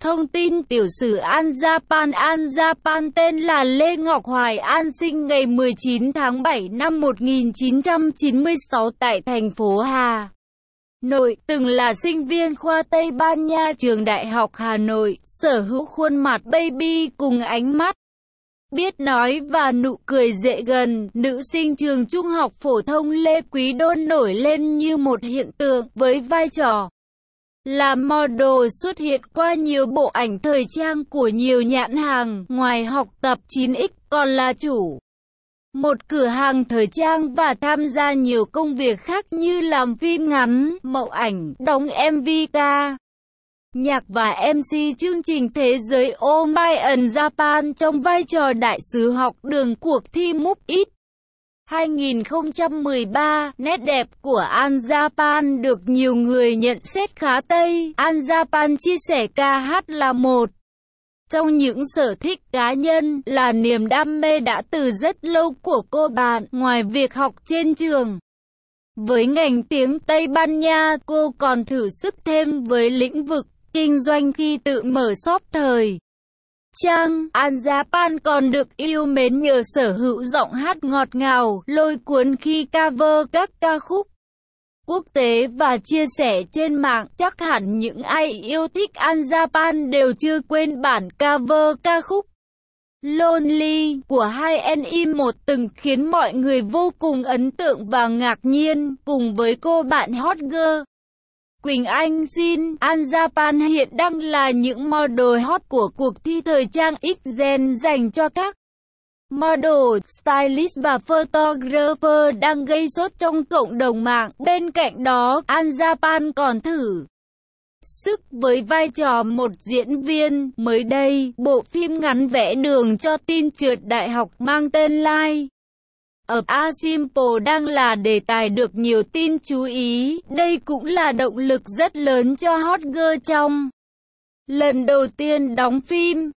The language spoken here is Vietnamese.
Thông tin tiểu sử An Japan An Japan tên là Lê Ngọc Hoài An sinh ngày 19 tháng 7 năm 1996 tại thành phố Hà. Nội từng là sinh viên khoa Tây Ban Nha trường Đại học Hà Nội, sở hữu khuôn mặt baby cùng ánh mắt biết nói và nụ cười dễ gần, nữ sinh trường trung học phổ thông Lê Quý Đôn nổi lên như một hiện tượng với vai trò là model xuất hiện qua nhiều bộ ảnh thời trang của nhiều nhãn hàng, ngoài học tập 9X còn là chủ một cửa hàng thời trang và tham gia nhiều công việc khác như làm phim ngắn, mẫu ảnh, đóng MV ca, nhạc và MC chương trình Thế giới Oh My Japan trong vai trò đại sứ học đường cuộc thi Múc Ít. 2013, nét đẹp của An Japan được nhiều người nhận xét khá Tây. An Japan chia sẻ ca hát là một trong những sở thích cá nhân là niềm đam mê đã từ rất lâu của cô bạn, ngoài việc học trên trường. Với ngành tiếng Tây Ban Nha, cô còn thử sức thêm với lĩnh vực kinh doanh khi tự mở shop thời. Trang, An Pan còn được yêu mến nhờ sở hữu giọng hát ngọt ngào, lôi cuốn khi cover các ca khúc quốc tế và chia sẻ trên mạng. Chắc hẳn những ai yêu thích An Pan đều chưa quên bản cover ca khúc Lonely của hai NI một từng khiến mọi người vô cùng ấn tượng và ngạc nhiên cùng với cô bạn hot girl. Quỳnh Anh Jin, An Japan hiện đang là những model hot của cuộc thi thời trang X-Gen dành cho các model, stylist và photographer đang gây sốt trong cộng đồng mạng. Bên cạnh đó, An Japan còn thử sức với vai trò một diễn viên. Mới đây, bộ phim ngắn vẽ đường cho tin trượt đại học mang tên Lai ập A Simple đang là đề tài được nhiều tin chú ý. Đây cũng là động lực rất lớn cho hot girl trong lần đầu tiên đóng phim.